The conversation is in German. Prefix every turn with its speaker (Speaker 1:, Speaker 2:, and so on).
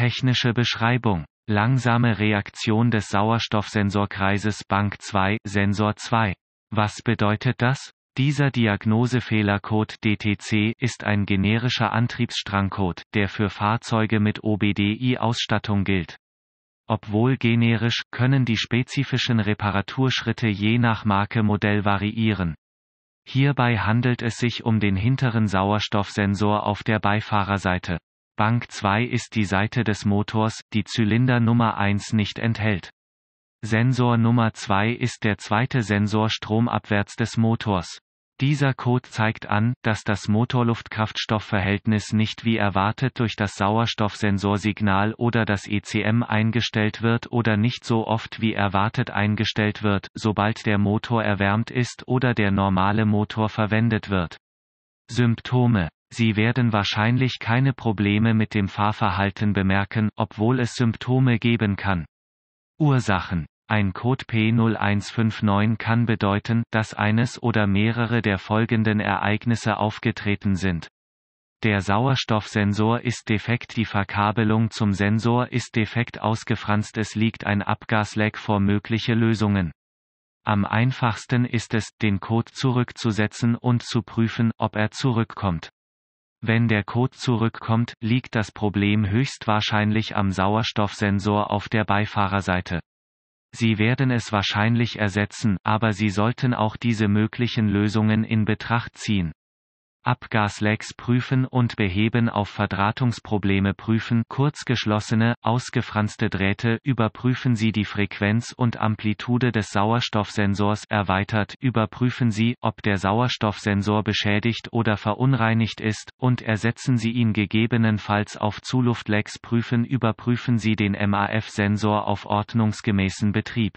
Speaker 1: Technische Beschreibung. Langsame Reaktion des Sauerstoffsensorkreises Bank 2, Sensor 2. Was bedeutet das? Dieser Diagnosefehlercode DTC ist ein generischer Antriebsstrangcode, der für Fahrzeuge mit OBDI-Ausstattung gilt. Obwohl generisch, können die spezifischen Reparaturschritte je nach Marke Modell variieren. Hierbei handelt es sich um den hinteren Sauerstoffsensor auf der Beifahrerseite. Bank 2 ist die Seite des Motors, die Zylinder Nummer 1 nicht enthält. Sensor Nummer 2 ist der zweite Sensor stromabwärts des Motors. Dieser Code zeigt an, dass das Motorluftkraftstoffverhältnis nicht wie erwartet durch das Sauerstoffsensorsignal oder das ECM eingestellt wird oder nicht so oft wie erwartet eingestellt wird, sobald der Motor erwärmt ist oder der normale Motor verwendet wird. Symptome Sie werden wahrscheinlich keine Probleme mit dem Fahrverhalten bemerken, obwohl es Symptome geben kann. Ursachen ein Code P0159 kann bedeuten, dass eines oder mehrere der folgenden Ereignisse aufgetreten sind. Der Sauerstoffsensor ist defekt, die Verkabelung zum Sensor ist defekt ausgefranst, es liegt ein Abgasleck vor mögliche Lösungen. Am einfachsten ist es, den Code zurückzusetzen und zu prüfen, ob er zurückkommt. Wenn der Code zurückkommt, liegt das Problem höchstwahrscheinlich am Sauerstoffsensor auf der Beifahrerseite. Sie werden es wahrscheinlich ersetzen, aber Sie sollten auch diese möglichen Lösungen in Betracht ziehen. Abgaslecks prüfen und beheben auf Verdrahtungsprobleme prüfen kurz geschlossene, ausgefranste Drähte überprüfen Sie die Frequenz und Amplitude des Sauerstoffsensors erweitert überprüfen Sie, ob der Sauerstoffsensor beschädigt oder verunreinigt ist, und ersetzen Sie ihn gegebenenfalls auf Zuluftlecks prüfen überprüfen Sie den MAF-Sensor auf ordnungsgemäßen Betrieb.